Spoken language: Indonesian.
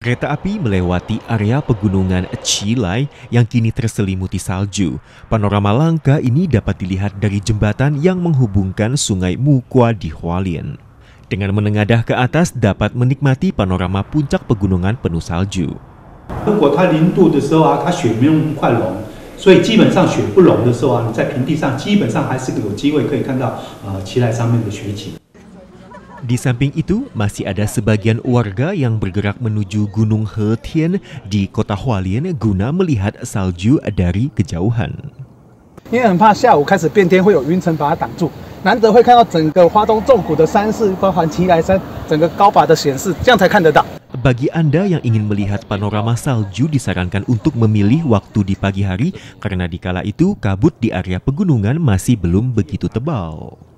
Kereta api melewati area pegunungan Chilai yang kini terselimuti salju. Panorama langka ini dapat dilihat dari jembatan yang menghubungkan sungai Mukwa di Hualien. Dengan menengadah ke atas dapat menikmati panorama puncak pegunungan penuh salju. Di samping itu, masih ada sebagian warga yang bergerak menuju Gunung Hetian di kota Hualien guna melihat salju dari kejauhan. Bagi Anda yang ingin melihat panorama salju disarankan untuk memilih waktu di pagi hari karena dikala itu kabut di area pegunungan masih belum begitu tebal.